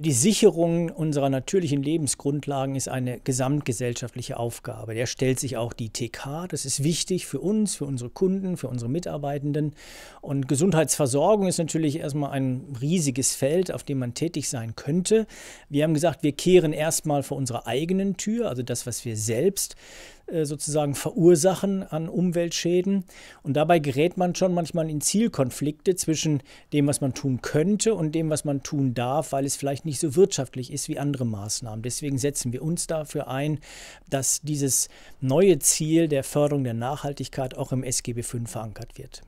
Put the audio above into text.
Die Sicherung unserer natürlichen Lebensgrundlagen ist eine gesamtgesellschaftliche Aufgabe. Der stellt sich auch die TK. Das ist wichtig für uns, für unsere Kunden, für unsere Mitarbeitenden. Und Gesundheitsversorgung ist natürlich erstmal ein riesiges Feld, auf dem man tätig sein könnte. Wir haben gesagt, wir kehren erstmal vor unserer eigenen Tür, also das, was wir selbst äh, sozusagen verursachen an Umweltschäden. Und dabei gerät man schon manchmal in Zielkonflikte zwischen dem, was man tun könnte und dem, was man tun darf, weil es vielleicht nicht so wirtschaftlich ist wie andere Maßnahmen. Deswegen setzen wir uns dafür ein, dass dieses neue Ziel der Förderung der Nachhaltigkeit auch im SGB V verankert wird.